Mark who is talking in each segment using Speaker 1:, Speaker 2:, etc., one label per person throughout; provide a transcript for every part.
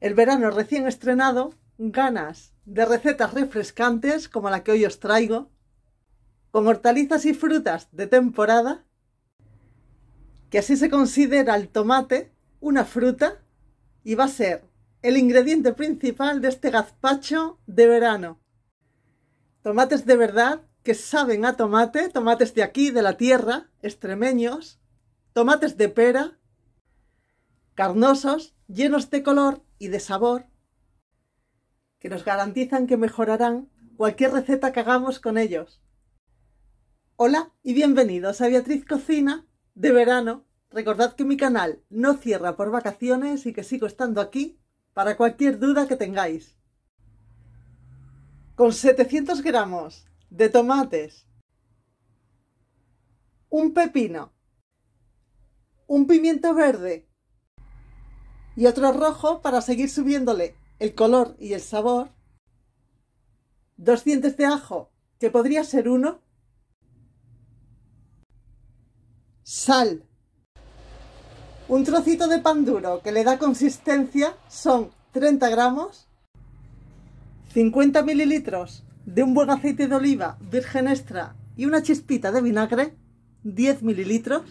Speaker 1: El verano recién estrenado, ganas de recetas refrescantes como la que hoy os traigo, con hortalizas y frutas de temporada, que así se considera el tomate una fruta y va a ser el ingrediente principal de este gazpacho de verano. Tomates de verdad que saben a tomate, tomates de aquí, de la tierra, extremeños, tomates de pera, carnosos, llenos de color y de sabor, que nos garantizan que mejorarán cualquier receta que hagamos con ellos. Hola y bienvenidos a Beatriz Cocina de verano. Recordad que mi canal no cierra por vacaciones y que sigo estando aquí para cualquier duda que tengáis. Con 700 gramos de tomates, un pepino, un pimiento verde y otro rojo para seguir subiéndole el color y el sabor. Dos dientes de ajo, que podría ser uno. Sal. Un trocito de pan duro que le da consistencia son 30 gramos. 50 mililitros de un buen aceite de oliva virgen extra y una chispita de vinagre, 10 mililitros.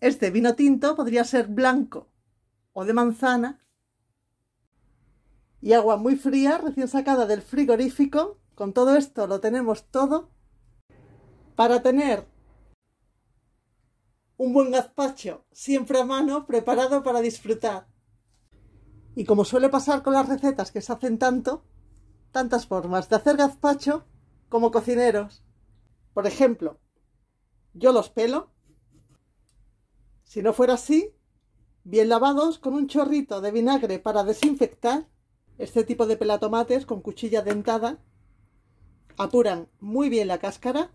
Speaker 1: Este vino tinto podría ser blanco o de manzana y agua muy fría recién sacada del frigorífico. Con todo esto lo tenemos todo para tener un buen gazpacho siempre a mano preparado para disfrutar. Y como suele pasar con las recetas que se hacen tanto, tantas formas de hacer gazpacho como cocineros. Por ejemplo, yo los pelo. Si no fuera así, Bien lavados con un chorrito de vinagre para desinfectar. Este tipo de pelatomates con cuchilla dentada apuran muy bien la cáscara,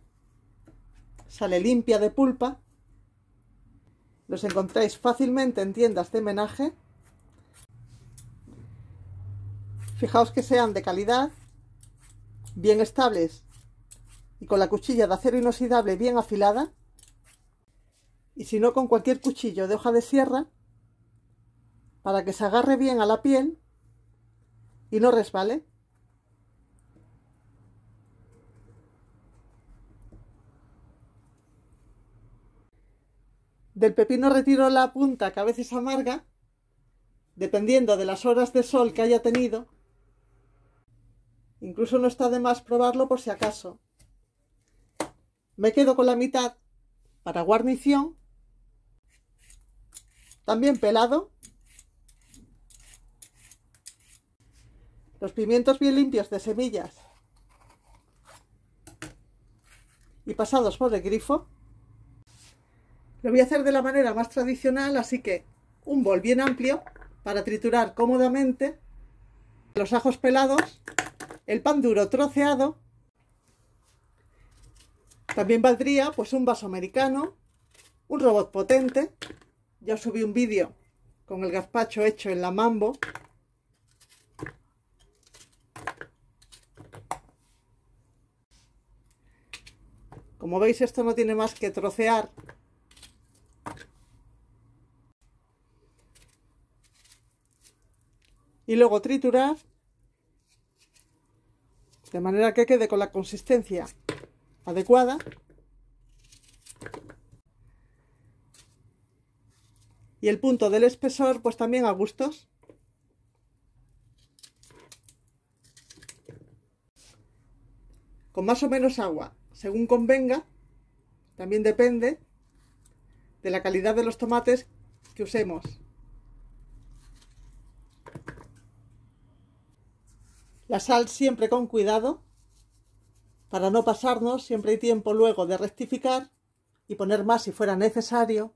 Speaker 1: sale limpia de pulpa. Los encontráis fácilmente en tiendas de menaje. Fijaos que sean de calidad, bien estables y con la cuchilla de acero inoxidable bien afilada. Y si no, con cualquier cuchillo de hoja de sierra para que se agarre bien a la piel y no resbale. Del pepino retiro la punta que a veces amarga, dependiendo de las horas de sol que haya tenido. Incluso no está de más probarlo por si acaso. Me quedo con la mitad para guarnición. También pelado, Los pimientos bien limpios de semillas y pasados por el grifo. Lo voy a hacer de la manera más tradicional, así que un bol bien amplio para triturar cómodamente los ajos pelados, el pan duro troceado. También valdría pues un vaso americano, un robot potente. Ya subí un vídeo con el gazpacho hecho en la mambo Como veis esto no tiene más que trocear. Y luego triturar de manera que quede con la consistencia adecuada. Y el punto del espesor pues también a gustos. Con más o menos agua según convenga. También depende de la calidad de los tomates que usemos. La sal siempre con cuidado. Para no pasarnos, siempre hay tiempo luego de rectificar y poner más si fuera necesario.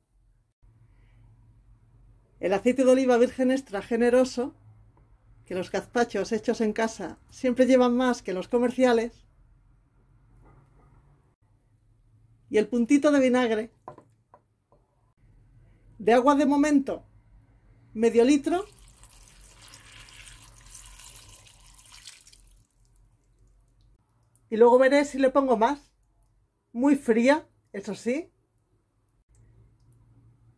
Speaker 1: El aceite de oliva virgen extra generoso, que los gazpachos hechos en casa siempre llevan más que los comerciales, y el puntito de vinagre. De agua de momento, medio litro. Y luego veré si le pongo más. Muy fría, eso sí.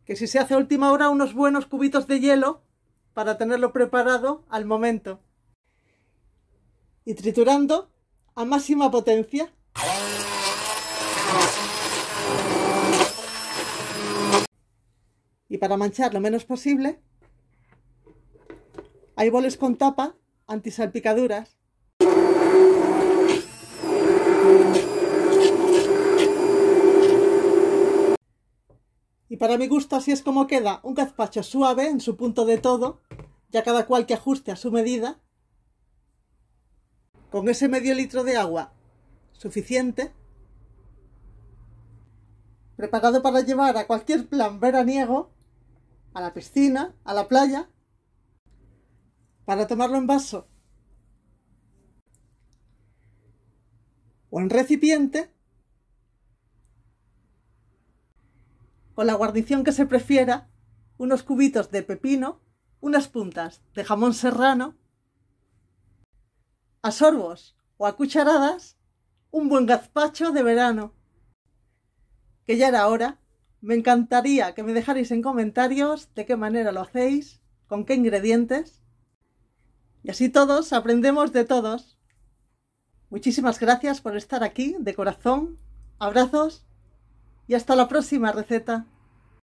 Speaker 1: Que si se hace a última hora unos buenos cubitos de hielo para tenerlo preparado al momento. Y triturando a máxima potencia. y para manchar lo menos posible, hay boles con tapa antisalpicaduras. Y para mi gusto así es como queda un gazpacho suave en su punto de todo, ya cada cual que ajuste a su medida. Con ese medio litro de agua suficiente, preparado para llevar a cualquier plan veraniego, a la piscina, a la playa, para tomarlo en vaso o en recipiente, con la guarnición que se prefiera, unos cubitos de pepino, unas puntas de jamón serrano, a sorbos o a cucharadas, un buen gazpacho de verano, que ya era hora me encantaría que me dejarais en comentarios de qué manera lo hacéis, con qué ingredientes. Y así todos aprendemos de todos. Muchísimas gracias por estar aquí, de corazón. Abrazos y hasta la próxima receta.